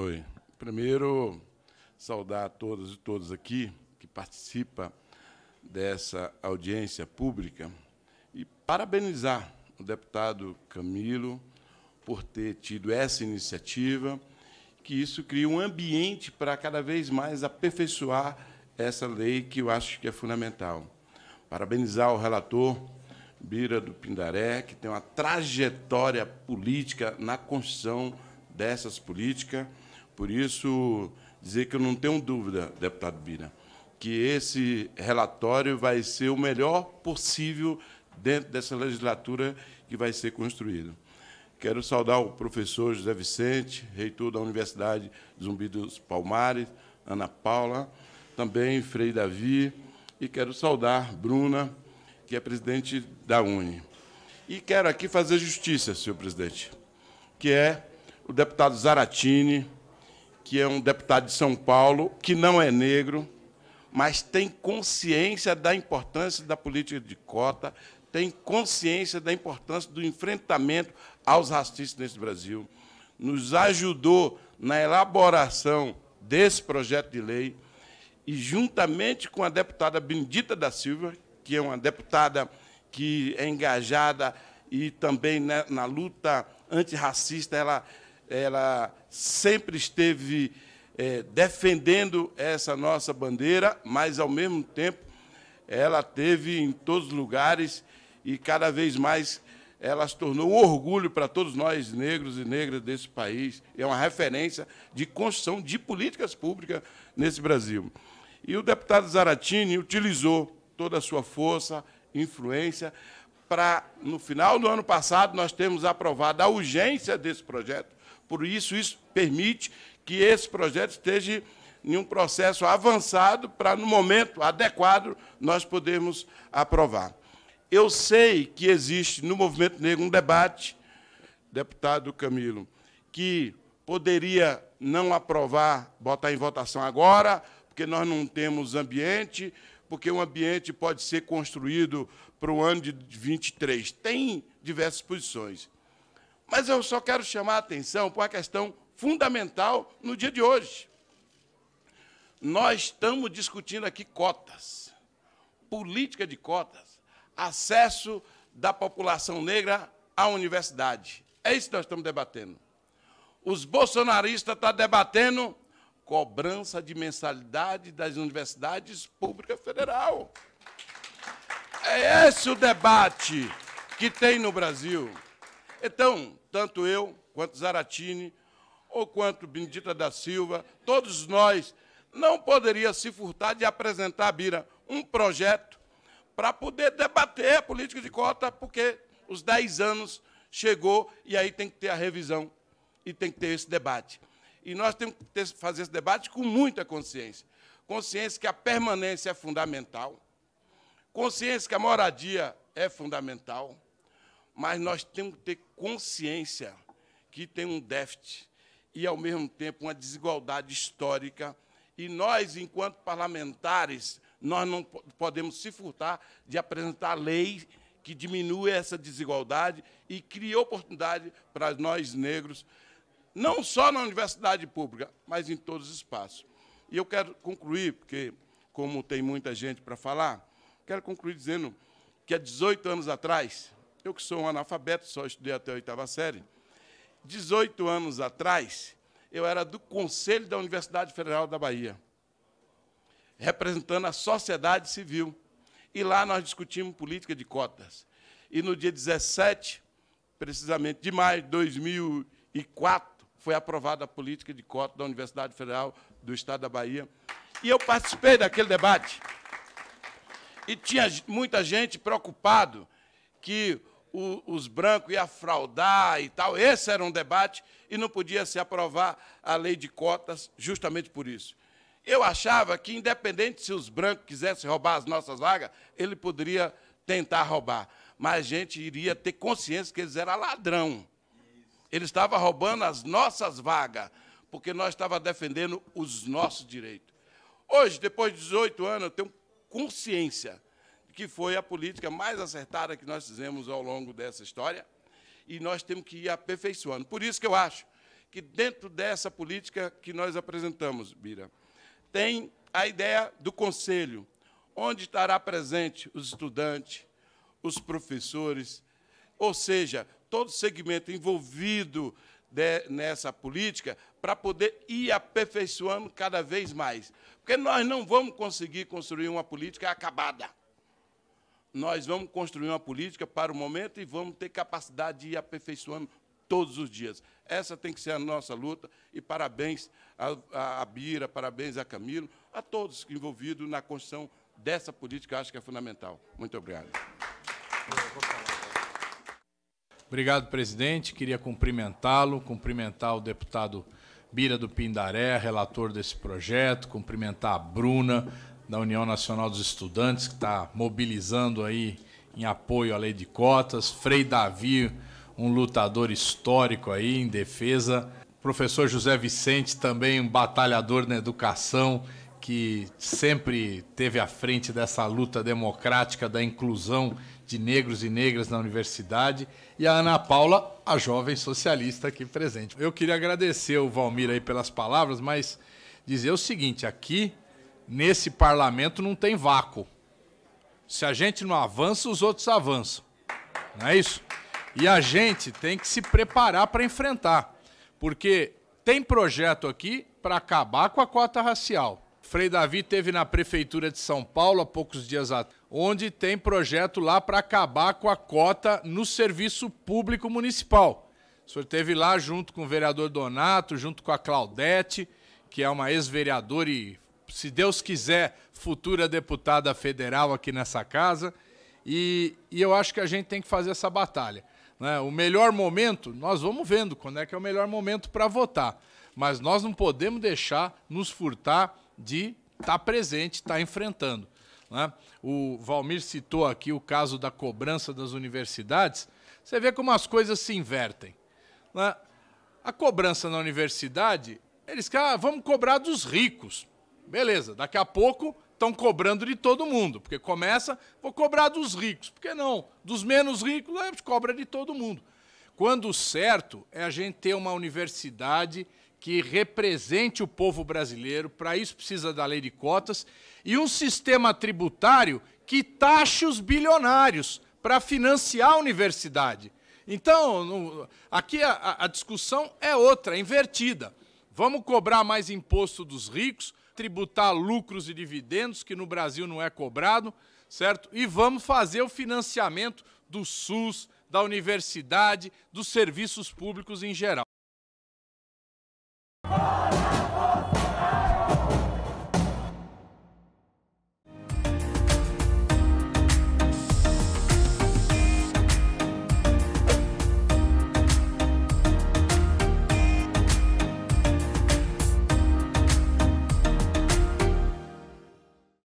Oi. Primeiro, saudar a todas e todos aqui que participam dessa audiência pública e parabenizar o deputado Camilo por ter tido essa iniciativa, que isso cria um ambiente para cada vez mais aperfeiçoar essa lei que eu acho que é fundamental. Parabenizar o relator Bira do Pindaré, que tem uma trajetória política na construção dessas políticas por isso, dizer que eu não tenho dúvida, deputado Bira, que esse relatório vai ser o melhor possível dentro dessa legislatura que vai ser construída. Quero saudar o professor José Vicente, reitor da Universidade Zumbi dos Palmares, Ana Paula, também Frei Davi, e quero saudar Bruna, que é presidente da UNE. E quero aqui fazer justiça, senhor presidente, que é o deputado Zaratini, que é um deputado de São Paulo, que não é negro, mas tem consciência da importância da política de cota, tem consciência da importância do enfrentamento aos racistas nesse Brasil, nos ajudou na elaboração desse projeto de lei e, juntamente com a deputada Bendita da Silva, que é uma deputada que é engajada e também né, na luta antirracista, ela ela sempre esteve é, defendendo essa nossa bandeira, mas, ao mesmo tempo, ela teve em todos os lugares e, cada vez mais, ela se tornou um orgulho para todos nós, negros e negras desse país. É uma referência de construção de políticas públicas nesse Brasil. E o deputado Zaratini utilizou toda a sua força, influência, para, no final do ano passado, nós termos aprovado a urgência desse projeto, por isso, isso permite que esse projeto esteja em um processo avançado para, no momento adequado, nós podermos aprovar. Eu sei que existe no movimento negro um debate, deputado Camilo, que poderia não aprovar, botar em votação agora, porque nós não temos ambiente, porque um ambiente pode ser construído para o ano de 23. Tem diversas posições. Mas eu só quero chamar a atenção para uma questão fundamental no dia de hoje. Nós estamos discutindo aqui cotas, política de cotas, acesso da população negra à universidade. É isso que nós estamos debatendo. Os bolsonaristas estão debatendo cobrança de mensalidade das universidades públicas federal. É esse o debate que tem no Brasil. Então, tanto eu, quanto Zaratini, ou quanto Benedita da Silva, todos nós, não poderia se furtar de apresentar à Bira um projeto para poder debater a política de cota, porque os 10 anos chegou e aí tem que ter a revisão e tem que ter esse debate. E nós temos que ter, fazer esse debate com muita consciência. Consciência que a permanência é fundamental, consciência que a moradia é fundamental, mas nós temos que ter consciência que tem um déficit e, ao mesmo tempo, uma desigualdade histórica. E nós, enquanto parlamentares, nós não podemos se furtar de apresentar lei que diminua essa desigualdade e cria oportunidade para nós negros, não só na universidade pública, mas em todos os espaços. E eu quero concluir, porque, como tem muita gente para falar, quero concluir dizendo que há 18 anos atrás, eu que sou um analfabeto, só estudei até a oitava série. 18 anos atrás, eu era do Conselho da Universidade Federal da Bahia, representando a sociedade civil. E lá nós discutimos política de cotas. E no dia 17, precisamente, de maio de 2004, foi aprovada a política de cotas da Universidade Federal do Estado da Bahia. E eu participei daquele debate. E tinha muita gente preocupado que o, os brancos iam fraudar e tal. Esse era um debate e não podia se aprovar a lei de cotas justamente por isso. Eu achava que, independente se os brancos quisessem roubar as nossas vagas, ele poderia tentar roubar. Mas a gente iria ter consciência que eles eram ladrão. Ele estava roubando as nossas vagas, porque nós estávamos defendendo os nossos direitos. Hoje, depois de 18 anos, eu tenho consciência que foi a política mais acertada que nós fizemos ao longo dessa história, e nós temos que ir aperfeiçoando. Por isso que eu acho que dentro dessa política que nós apresentamos, Bira, tem a ideia do conselho, onde estará presente os estudantes, os professores, ou seja, todo segmento envolvido de, nessa política para poder ir aperfeiçoando cada vez mais. Porque nós não vamos conseguir construir uma política acabada nós vamos construir uma política para o momento e vamos ter capacidade de ir aperfeiçoando todos os dias. Essa tem que ser a nossa luta e parabéns à, Bira, parabéns a Camilo, a todos envolvidos na construção dessa política, acho que é fundamental. Muito obrigado. Obrigado, presidente. Queria cumprimentá-lo, cumprimentar o deputado Bira do Pindaré, relator desse projeto, cumprimentar a Bruna, da União Nacional dos Estudantes, que está mobilizando aí em apoio à lei de cotas. Frei Davi, um lutador histórico aí em defesa. Professor José Vicente, também um batalhador na educação, que sempre teve à frente dessa luta democrática da inclusão de negros e negras na universidade, e a Ana Paula, a jovem socialista aqui presente. Eu queria agradecer o Valmir aí pelas palavras, mas dizer o seguinte, aqui nesse parlamento não tem vácuo. Se a gente não avança, os outros avançam. Não é isso? E a gente tem que se preparar para enfrentar. Porque tem projeto aqui para acabar com a cota racial. Frei Davi teve na prefeitura de São Paulo há poucos dias atrás, onde tem projeto lá para acabar com a cota no serviço público municipal. O senhor esteve lá junto com o vereador Donato, junto com a Claudete, que é uma ex-vereadora e se Deus quiser, futura deputada federal aqui nessa casa. E, e eu acho que a gente tem que fazer essa batalha. Né? O melhor momento, nós vamos vendo quando é que é o melhor momento para votar. Mas nós não podemos deixar nos furtar de estar tá presente, estar tá enfrentando. Né? O Valmir citou aqui o caso da cobrança das universidades. Você vê como as coisas se invertem. Né? A cobrança na universidade, eles querem, ah, vamos cobrar dos ricos. Beleza, daqui a pouco estão cobrando de todo mundo, porque começa, vou cobrar dos ricos, por que não? Dos menos ricos, gente é, cobra de todo mundo. Quando o certo é a gente ter uma universidade que represente o povo brasileiro, para isso precisa da lei de cotas, e um sistema tributário que taxe os bilionários para financiar a universidade. Então, no, aqui a, a discussão é outra, é invertida. Vamos cobrar mais imposto dos ricos tributar lucros e dividendos, que no Brasil não é cobrado, certo? E vamos fazer o financiamento do SUS, da universidade, dos serviços públicos em geral.